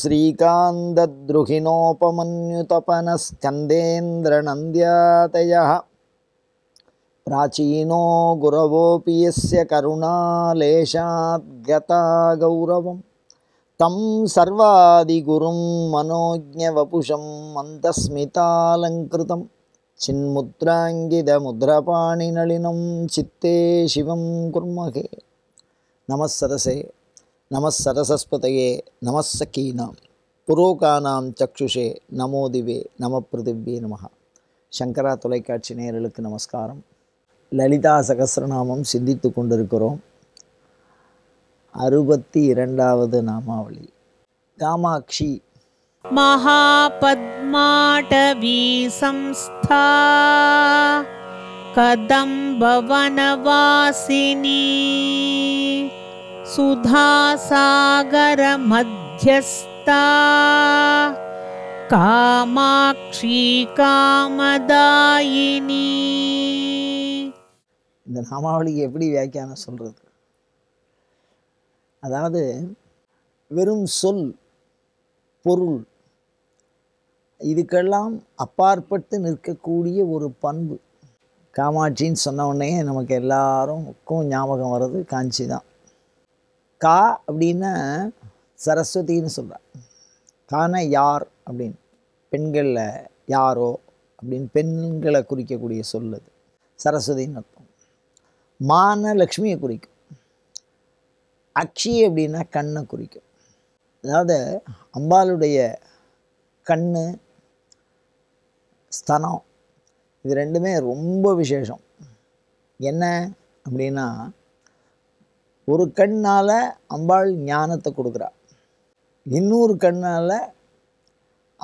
श्रीकान्तद्रुहिणोपमन्युतपनस्कन्देन्द्रनन्द्यातयः प्राचीनो गुरवोऽपि यस्य करुणालेशाद्गता गौरवं तं सर्वादिगुरुं मनोज्ञवपुषं मन्दस्मितालङ्कृतं चिन्मुद्राङ्गिदमुद्रपाणिनलिनं चित्ते शिवं कुर्महे नमः सदसे நம சரசஸ்பதையே நமசக்கீனாம் புரோகானாம் சக்ஷுஷே நமோ திவே நம பிருதிவ்யே நமகா சங்கரா தொலைக்காட்சி நேரலுக்கு நமஸ்காரம் லலிதா சகசிரநாமம் சிந்தித்து கொண்டிருக்கிறோம் அறுபத்தி இரண்டாவது நாமாவளி காமாட்சி மகாபத்மாடவி சம்ஸ்தா கதம்பவனவாசினி सुधासागरमध्यस्था காமாட்சி காமதாயினி இந்த நாமாவளிக்கு எப்படி வியாக்கியானம் சொல்கிறது அதாவது வெறும் சொல் பொருள் இதுக்கெல்லாம் அப்பாற்பட்டு நிற்கக்கூடிய ஒரு பண்பு காமாட்சின்னு சொன்ன உடனே நமக்கு எல்லாருக்கும் ஞாபகம் வர்றது காஞ்சி தான் கா அப்படின்னா சரஸ்வதின்னு சொல்கிறார் கான யார் அப்படின்னு பெண்களில் யாரோ அப்படின்னு பெண்களை குறிக்கக்கூடிய சொல்லுது சரஸ்வதின்னு அர்த்தம் மான லக்ஷ்மியை குறிக்கும் அக்ஷி அப்படின்னா கண்ணை குறிக்கும் அதாவது அம்பாளுடைய கண் ஸ்தனம் இது ரெண்டுமே ரொம்ப விசேஷம் என்ன அப்படின்னா ஒரு கண்ணால் அம்பாள் ஞானத்தை கொடுக்குறா இன்னொரு கண்ணால்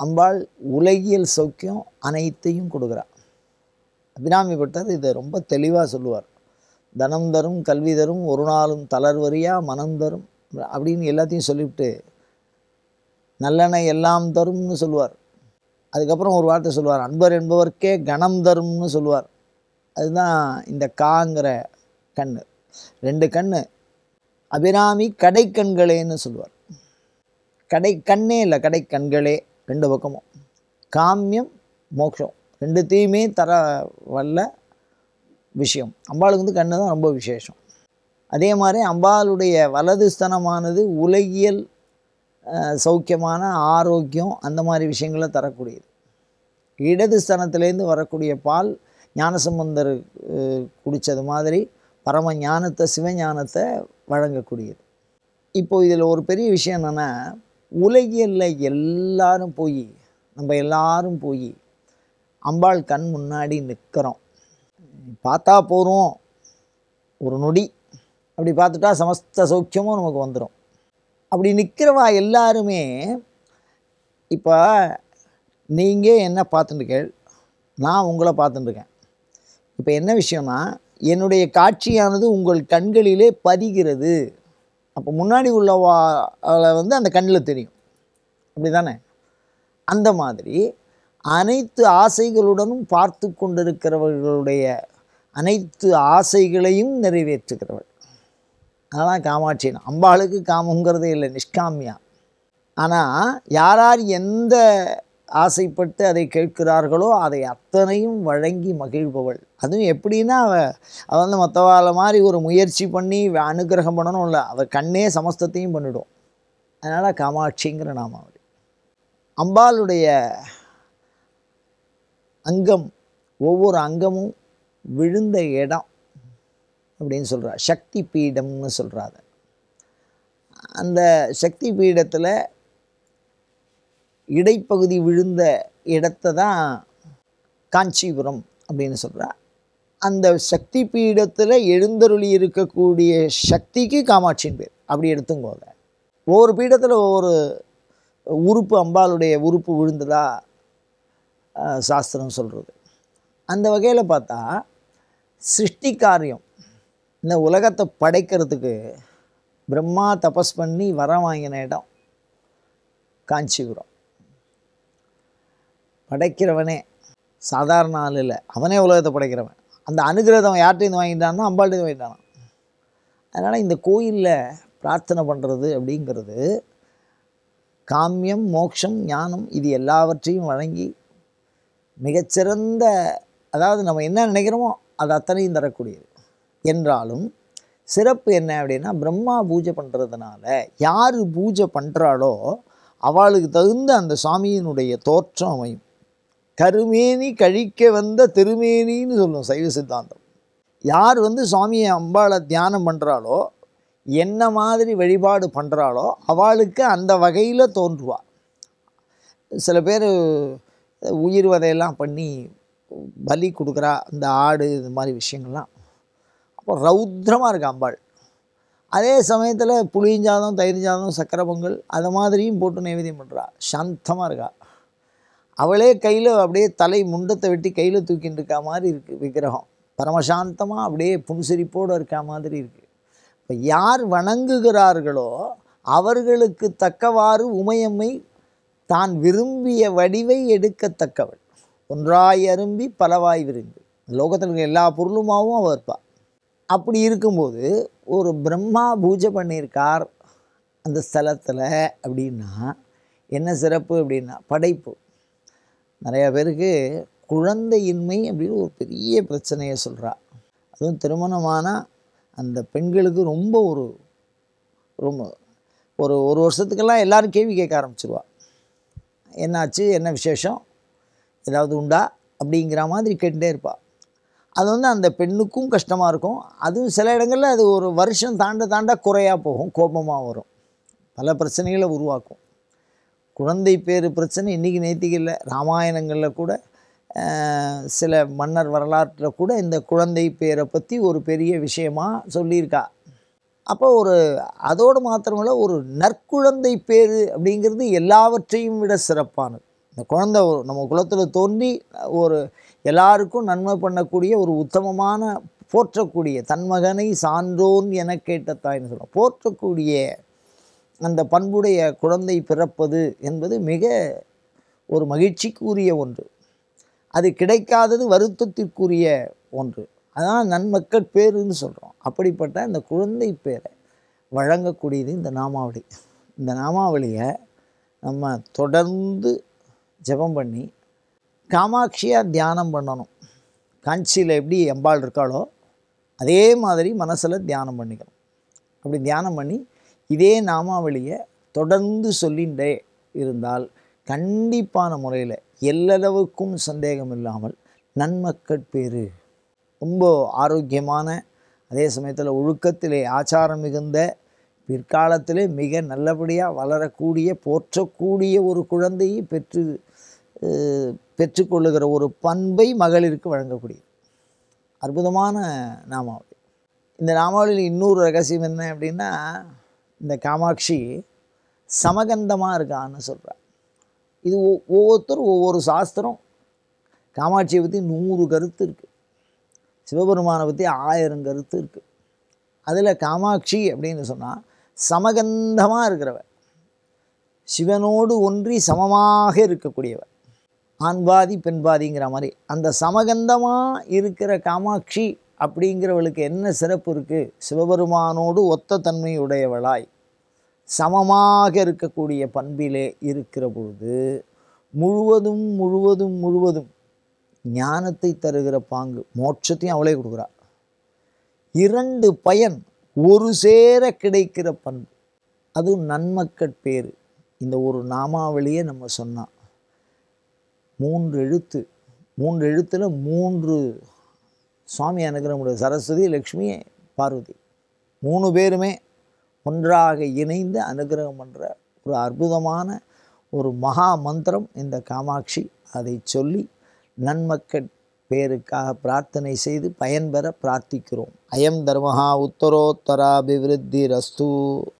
அம்பாள் உலகியல் சௌக்கியம் அனைத்தையும் கொடுக்குறா அபிராமி பட்டர் இதை ரொம்ப தெளிவாக சொல்லுவார் தனம் தரும் கல்வி தரும் ஒரு நாளும் தளர்வரியாக மனம் தரும் அப்படின்னு எல்லாத்தையும் சொல்லிவிட்டு நல்லெண்ணெய் எல்லாம் தரும்னு சொல்லுவார் அதுக்கப்புறம் ஒரு வார்த்தை சொல்லுவார் அன்பர் என்பவர்க்கே கணம் தரும்னு சொல்லுவார் அதுதான் இந்த காங்கிற கண் ரெண்டு கண் அபிராமி கடைக்கண்களேன்னு சொல்லுவார் கடை கண்ணே இல்லை கடை கண்களே ரெண்டு பக்கமும் காமியம் மோட்சம் ரெண்டுத்தையுமே தர வல்ல விஷயம் அம்பாளுக்கு வந்து கண்ணு தான் ரொம்ப விசேஷம் அதே மாதிரி அம்பாளுடைய வலது ஸ்தனமானது உலகியல் சௌக்கியமான ஆரோக்கியம் அந்த மாதிரி விஷயங்களை தரக்கூடியது இடது ஸ்தனத்துலேருந்து வரக்கூடிய பால் ஞானசம்பந்தர் குடித்தது மாதிரி பரம ஞானத்தை சிவஞானத்தை வழங்கக்கூடியது இப்போ இதில் ஒரு பெரிய விஷயம் என்னென்னா உலகியலில் எல்லாரும் போய் நம்ம எல்லாரும் போய் அம்பாள் கண் முன்னாடி நிற்கிறோம் பார்த்தா போகிறோம் ஒரு நொடி அப்படி பார்த்துட்டா சமஸ்த சௌக்கியமும் நமக்கு வந்துடும் அப்படி நிற்கிறவா எல்லாருமே இப்போ நீங்கள் என்ன பார்த்துட்டுருக்கேள் நான் உங்களை பார்த்துட்டுருக்கேன் இப்போ என்ன விஷயம்னா என்னுடைய காட்சியானது உங்கள் கண்களிலே பதிகிறது அப்போ முன்னாடி உள்ள வந்து அந்த கண்ணில் தெரியும் அப்படி தானே அந்த மாதிரி அனைத்து ஆசைகளுடனும் பார்த்து கொண்டிருக்கிறவர்களுடைய அனைத்து ஆசைகளையும் நிறைவேற்றுகிறவள் அதான் காமாட்சினா அம்பாளுக்கு காமங்கிறதே இல்லை நிஷ்காமியா ஆனால் யாரார் எந்த ஆசைப்பட்டு அதை கேட்கிறார்களோ அதை அத்தனையும் வழங்கி மகிழ்பவள் அதுவும் எப்படின்னா அவள் அவள் வந்து மற்றவாள் மாதிரி ஒரு முயற்சி பண்ணி அனுகிரகம் பண்ணணும் இல்லை அவள் கண்ணே சமஸ்தத்தையும் பண்ணிவிடும் அதனால் காமாட்சிங்கிற நாம அவர் அம்பாளுடைய அங்கம் ஒவ்வொரு அங்கமும் விழுந்த இடம் அப்படின்னு சொல்கிறார் சக்தி பீடம்னு சொல்கிறாரு அந்த சக்தி பீடத்தில் இடைப்பகுதி விழுந்த இடத்த தான் காஞ்சிபுரம் அப்படின்னு சொல்கிறார் அந்த சக்தி பீடத்தில் எழுந்தருளி இருக்கக்கூடிய சக்திக்கு காமாட்சியின் பேர் அப்படி எடுத்துங்கோங்க ஒவ்வொரு பீடத்தில் ஒவ்வொரு உறுப்பு அம்பாளுடைய உறுப்பு விழுந்ததா சாஸ்திரம் சொல்கிறது அந்த வகையில் பார்த்தா சிருஷ்டி காரியம் இந்த உலகத்தை படைக்கிறதுக்கு பிரம்மா தபஸ் பண்ணி வர வாங்கின இடம் காஞ்சிபுரம் படைக்கிறவனே சாதாரண ஆள் இல்லை அவனே உலகத்தை படைக்கிறவன் அந்த அனுகிரகம் யார்கிட்டருந்து வாங்கிட்டான்னா அம்பாள்கிட்டேருந்து வாங்கிட்டானான் அதனால் இந்த கோயிலில் பிரார்த்தனை பண்ணுறது அப்படிங்கிறது காமியம் மோக்ஷம் ஞானம் இது எல்லாவற்றையும் வழங்கி மிகச்சிறந்த அதாவது நம்ம என்ன நினைக்கிறோமோ அது அத்தனையும் தரக்கூடியது என்றாலும் சிறப்பு என்ன அப்படின்னா பிரம்மா பூஜை பண்ணுறதுனால யார் பூஜை பண்ணுறாளோ அவளுக்கு தகுந்த அந்த சாமியினுடைய தோற்றம் அமையும் கருமேனி கழிக்க வந்த திருமேனின்னு சொல்லும் சைவ சித்தாந்தம் யார் வந்து சுவாமியை அம்பாளை தியானம் பண்ணுறாளோ என்ன மாதிரி வழிபாடு பண்ணுறாளோ அவளுக்கு அந்த வகையில் தோன்றுவாள் சில பேர் உயிர் வதையெல்லாம் பண்ணி பலி கொடுக்குறா இந்த ஆடு இது மாதிரி விஷயங்கள்லாம் அப்போ ரௌத்ரமாக இருக்கு அம்பாள் அதே சமயத்தில் தயிர் ஜாதம் சக்கரை பொங்கல் அது மாதிரியும் போட்டு நைவேத்தியம் பண்ணுறா சாந்தமாக இருக்கா அவளே கையில் அப்படியே தலை முண்டத்தை வெட்டி கையில் தூக்கிட்டு இருக்க மாதிரி இருக்குது விக்கிரகம் பரமசாந்தமாக அப்படியே புன்சிரிப்போடு இருக்கா மாதிரி இருக்குது இப்போ யார் வணங்குகிறார்களோ அவர்களுக்கு தக்கவாறு உமையம்மை தான் விரும்பிய வடிவை எடுக்கத்தக்கவள் ஒன்றாய் அரும்பி பலவாய் விரும்பி லோகத்தில் இருக்கிற எல்லா பொருளுமாவும் அவள் இருப்பாள் அப்படி இருக்கும்போது ஒரு பிரம்மா பூஜை பண்ணியிருக்கார் அந்த ஸ்தலத்தில் அப்படின்னா என்ன சிறப்பு அப்படின்னா படைப்பு நிறையா பேருக்கு குழந்தையின்மை அப்படின்னு ஒரு பெரிய பிரச்சனையை சொல்கிறா அதுவும் திருமணமானால் அந்த பெண்களுக்கு ரொம்ப ஒரு ரொம்ப ஒரு ஒரு வருஷத்துக்கெல்லாம் எல்லோரும் கேள்வி கேட்க ஆரம்பிச்சிருவா என்னாச்சு என்ன விசேஷம் ஏதாவது உண்டா அப்படிங்கிற மாதிரி கேட்டுகிட்டே இருப்பாள் அது வந்து அந்த பெண்ணுக்கும் கஷ்டமாக இருக்கும் அதுவும் சில இடங்களில் அது ஒரு வருஷம் தாண்ட தாண்ட குறையாக போகும் கோபமாக வரும் பல பிரச்சனைகளை உருவாக்கும் குழந்தை பேர் பிரச்சனை இன்றைக்கி நேற்றுக்கு இல்லை ராமாயணங்களில் கூட சில மன்னர் வரலாற்றில் கூட இந்த குழந்தை பேரை பற்றி ஒரு பெரிய விஷயமாக சொல்லியிருக்கா அப்போ ஒரு அதோடு மாத்திரமில்ல ஒரு நற்குழந்தை பேர் அப்படிங்கிறது எல்லாவற்றையும் விட சிறப்பானது இந்த குழந்தை நம்ம குலத்தில் தோன்றி ஒரு எல்லாருக்கும் நன்மை பண்ணக்கூடிய ஒரு உத்தமமான போற்றக்கூடிய தன்மகனை சான்றோன் என கேட்ட தாய்னு சொல்லலாம் போற்றக்கூடிய அந்த பண்புடைய குழந்தை பிறப்பது என்பது மிக ஒரு மகிழ்ச்சிக்குரிய ஒன்று அது கிடைக்காதது வருத்தத்திற்குரிய ஒன்று அதான் நன்மக்கள் பேருன்னு சொல்கிறோம் அப்படிப்பட்ட அந்த குழந்தை பேரை வழங்கக்கூடியது இந்த நாமாவளி இந்த நாமாவளியை நம்ம தொடர்ந்து ஜபம் பண்ணி காமாட்சியாக தியானம் பண்ணணும் காஞ்சியில் எப்படி எம்பாள் இருக்காளோ அதே மாதிரி மனசில் தியானம் பண்ணிக்கணும் அப்படி தியானம் பண்ணி இதே நாமாவளியை தொடர்ந்து சொல்லிகிட்டே இருந்தால் கண்டிப்பான முறையில் எல்லளவுக்கும் சந்தேகம் இல்லாமல் நன்மக்கட்பேறு ரொம்ப ஆரோக்கியமான அதே சமயத்தில் ஒழுக்கத்திலே ஆச்சாரம் மிகுந்த பிற்காலத்திலே மிக நல்லபடியாக வளரக்கூடிய போற்றக்கூடிய ஒரு குழந்தையை பெற்று பெற்றுக்கொள்ளுகிற ஒரு பண்பை மகளிருக்கு வழங்கக்கூடிய அற்புதமான நாமாவளி இந்த நாமாவளியில் இன்னொரு ரகசியம் என்ன அப்படின்னா இந்த காமாட்சி சமகந்தமாக இருக்கான்னு சொல்கிறார் இது ஒவ்வொருத்தரும் ஒவ்வொரு சாஸ்திரம் காமாட்சியை பற்றி நூறு கருத்து இருக்குது சிவபெருமானை பற்றி ஆயிரம் கருத்து இருக்குது அதில் காமாட்சி அப்படின்னு சொன்னால் சமகந்தமாக இருக்கிறவ சிவனோடு ஒன்றி சமமாக இருக்கக்கூடியவ ஆண்பாதி பெண்பாதிங்கிற மாதிரி அந்த சமகந்தமாக இருக்கிற காமாட்சி அப்படிங்கிறவளுக்கு என்ன சிறப்பு இருக்குது சிவபெருமானோடு ஒத்த தன்மையுடையவளாய் சமமாக இருக்கக்கூடிய பண்பிலே இருக்கிற பொழுது முழுவதும் முழுவதும் முழுவதும் ஞானத்தை தருகிற பாங்கு மோட்சத்தையும் அவளே கொடுக்குறா இரண்டு பயன் ஒரு சேர கிடைக்கிற பண்பு அதுவும் நன்மக்கட்பேறு இந்த ஒரு நாமாவளியே நம்ம சொன்னால் மூன்று எழுத்து மூன்று எழுத்தில் மூன்று சுவாமி அனுகிரகமுடைய சரஸ்வதி லக்ஷ்மி பார்வதி மூணு பேருமே ஒன்றாக இணைந்து அனுகிரகம் பண்ணுற ஒரு அற்புதமான ஒரு மகா மந்திரம் இந்த காமாட்சி அதை சொல்லி நன்மக்கள் பேருக்காக பிரார்த்தனை செய்து பயன்பெற பிரார்த்திக்கிறோம் அயம் தர்மஹா உத்தரோத்தராபிவிருத்தி ரஸ்து